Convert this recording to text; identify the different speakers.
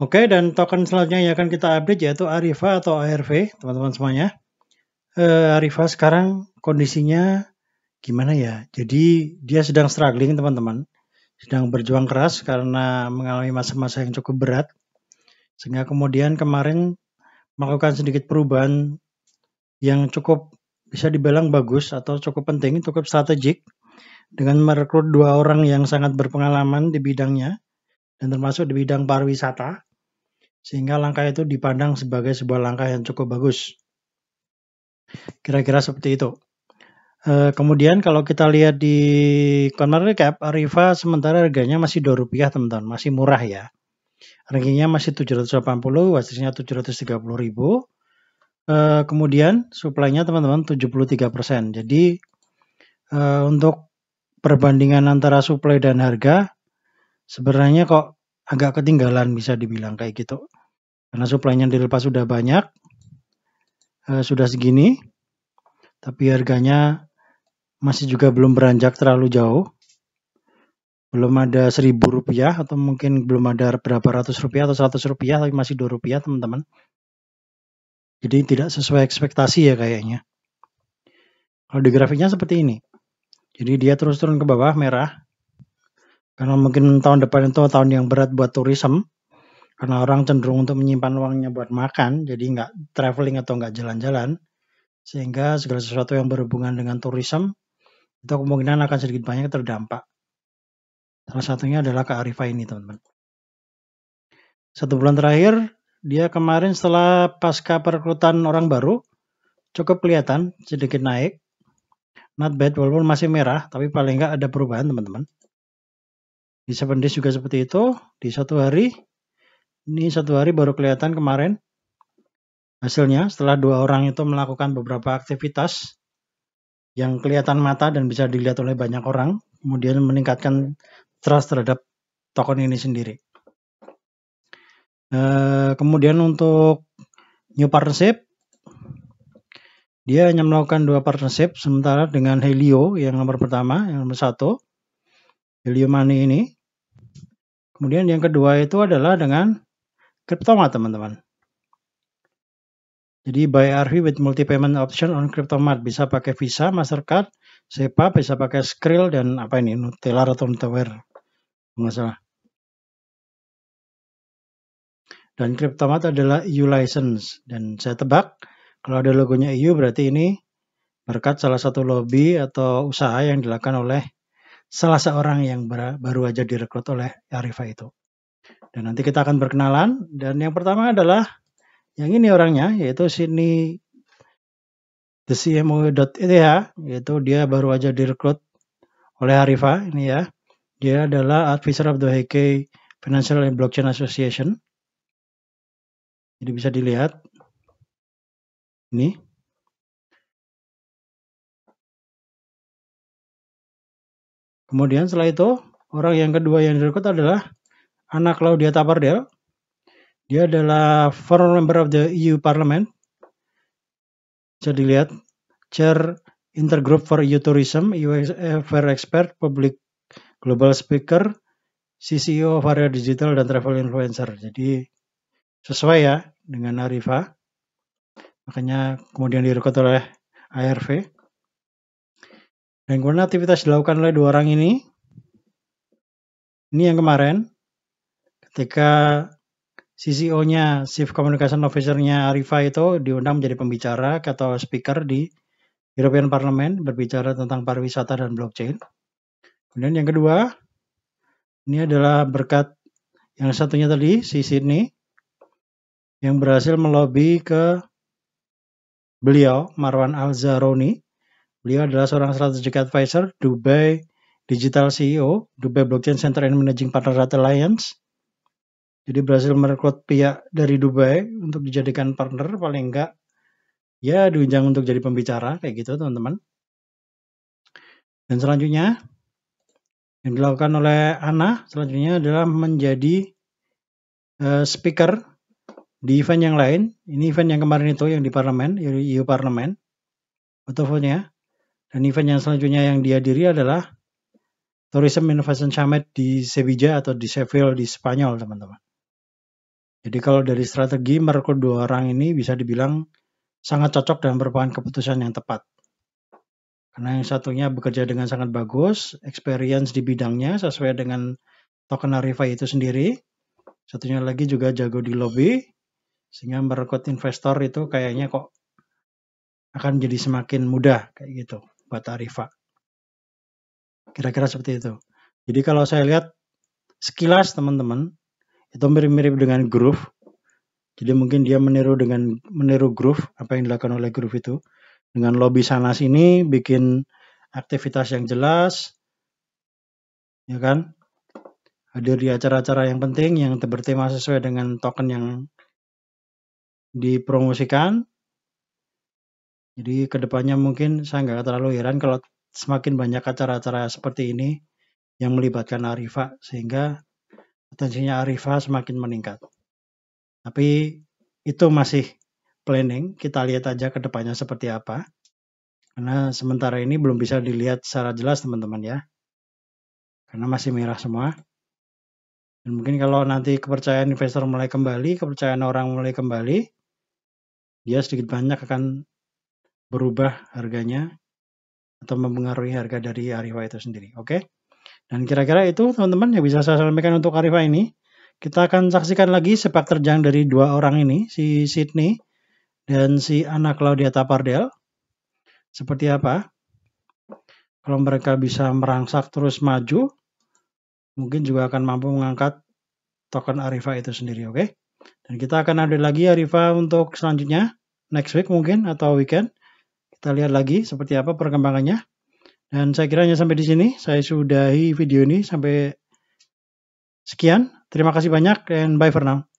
Speaker 1: Oke, dan token selanjutnya yang akan kita update yaitu Arifa atau ARV, teman-teman semuanya. Uh, Arifa sekarang kondisinya gimana ya? Jadi dia sedang struggling, teman-teman. Sedang berjuang keras karena mengalami masa-masa yang cukup berat. Sehingga kemudian kemarin melakukan sedikit perubahan yang cukup bisa dibilang bagus atau cukup penting, cukup strategik dengan merekrut dua orang yang sangat berpengalaman di bidangnya dan termasuk di bidang pariwisata sehingga langkah itu dipandang sebagai sebuah langkah yang cukup bagus. Kira-kira seperti itu. Eh, kemudian kalau kita lihat di corner recap, Arifa sementara harganya masih 2 rupiah teman-teman, masih murah ya. Rankingnya masih 780, wasisnya 730 ribu. Eh, kemudian suplainya teman-teman 73%. persen Jadi eh, untuk perbandingan antara suplai dan harga, sebenarnya kok agak ketinggalan bisa dibilang kayak gitu. Karena suplainya dilepas sudah banyak, eh, sudah segini, tapi harganya masih juga belum beranjak terlalu jauh. Belum ada seribu rupiah atau mungkin belum ada berapa ratus rupiah atau seratus rupiah, tapi masih dua rupiah teman-teman. Jadi tidak sesuai ekspektasi ya kayaknya. Kalau di grafiknya seperti ini. Jadi dia terus turun ke bawah merah. Karena mungkin tahun depan itu tahun yang berat buat tourism. Karena orang cenderung untuk menyimpan uangnya buat makan, jadi nggak traveling atau nggak jalan-jalan, sehingga segala sesuatu yang berhubungan dengan tourism itu kemungkinan akan sedikit banyak terdampak. Salah satunya adalah kearifan ini, teman-teman. Satu bulan terakhir, dia kemarin setelah pasca perekrutan orang baru, cukup kelihatan sedikit naik. Not bad, walaupun masih merah, tapi paling nggak ada perubahan, teman-teman. Di 7 juga seperti itu. Di satu hari, ini satu hari baru kelihatan kemarin hasilnya setelah dua orang itu melakukan beberapa aktivitas yang kelihatan mata dan bisa dilihat oleh banyak orang, kemudian meningkatkan trust terhadap token ini sendiri. Eh, kemudian untuk new partnership, dia hanya melakukan dua partnership, sementara dengan Helio yang nomor pertama, yang nomor satu, Helio Money ini. Kemudian yang kedua itu adalah dengan CryptoMart teman-teman. Jadi buy RV with multi payment option on kriptomart bisa pakai Visa, Mastercard, SEPA, bisa pakai Skrill dan apa ini Nutelar atau Tower, Enggak salah. Dan kriptomart adalah EU license dan saya tebak kalau ada logonya EU berarti ini berkat salah satu lobby atau usaha yang dilakukan oleh salah seorang yang baru aja direkrut oleh Arifa itu. Dan nanti kita akan berkenalan. Dan yang pertama adalah yang ini orangnya, yaitu Sini The ya yaitu dia baru aja direkrut oleh Harifa ini ya. Dia adalah advisor of the HK Financial and Blockchain Association. Jadi bisa dilihat ini. Kemudian setelah itu orang yang kedua yang direkrut adalah Anna Claudia Tapardel. Dia adalah former member of the EU Parliament. Bisa dilihat, Chair Intergroup for EU Tourism, EU Fair Expert, Public Global Speaker, CCO e Area Digital dan Travel Influencer. Jadi sesuai ya dengan Arifa. Makanya kemudian direkod oleh ARV. Dan kemudian aktivitas dilakukan oleh dua orang ini. Ini yang kemarin, ketika CCO-nya, Chief Communication Officer-nya Arifa itu diundang menjadi pembicara atau speaker di European Parliament berbicara tentang pariwisata dan blockchain. Kemudian yang kedua, ini adalah berkat yang satunya tadi, si Sydney, yang berhasil melobi ke beliau, Marwan Al-Zaroni. Beliau adalah seorang strategic advisor Dubai Digital CEO, Dubai Blockchain Center and Managing Partner Alliance jadi berhasil merekrut pihak dari Dubai untuk dijadikan partner paling enggak ya diundang untuk jadi pembicara kayak gitu teman-teman. Dan selanjutnya yang dilakukan oleh Ana selanjutnya adalah menjadi uh, speaker di event yang lain. Ini event yang kemarin itu yang di parlemen, EU parlemen. Fotonya. Dan event yang selanjutnya yang dihadiri adalah Tourism Innovation Summit di Sevilla atau di Seville di Spanyol, teman-teman. Jadi kalau dari strategi merekrut dua orang ini bisa dibilang sangat cocok dan merupakan keputusan yang tepat. Karena yang satunya bekerja dengan sangat bagus, experience di bidangnya sesuai dengan token Arifa itu sendiri. Satunya lagi juga jago di lobby, sehingga merekrut investor itu kayaknya kok akan jadi semakin mudah kayak gitu buat Arifa. Kira-kira seperti itu. Jadi kalau saya lihat sekilas teman-teman, itu mirip-mirip dengan groove jadi mungkin dia meniru dengan meniru groove apa yang dilakukan oleh groove itu dengan lobby sana sini bikin aktivitas yang jelas ya kan hadir di acara-acara yang penting yang bertema sesuai dengan token yang dipromosikan jadi kedepannya mungkin saya nggak terlalu heran kalau semakin banyak acara-acara seperti ini yang melibatkan Arifa sehingga potensinya Arifah semakin meningkat. Tapi itu masih planning, kita lihat aja ke depannya seperti apa. Karena sementara ini belum bisa dilihat secara jelas teman-teman ya. Karena masih merah semua. Dan mungkin kalau nanti kepercayaan investor mulai kembali, kepercayaan orang mulai kembali, dia sedikit banyak akan berubah harganya atau mempengaruhi harga dari arifah itu sendiri. Oke? Okay? Dan kira-kira itu teman-teman yang bisa saya sampaikan untuk Arifa ini. Kita akan saksikan lagi sepak terjang dari dua orang ini, si Sydney dan si anak Claudia Tapardel. Seperti apa? Kalau mereka bisa merangsak terus maju, mungkin juga akan mampu mengangkat token Arifa itu sendiri, oke? Okay? Dan kita akan update lagi Arifa untuk selanjutnya, next week mungkin atau weekend. Kita lihat lagi seperti apa perkembangannya. Dan saya kira hanya sampai di sini saya sudahi video ini sampai sekian. Terima kasih banyak dan bye for now.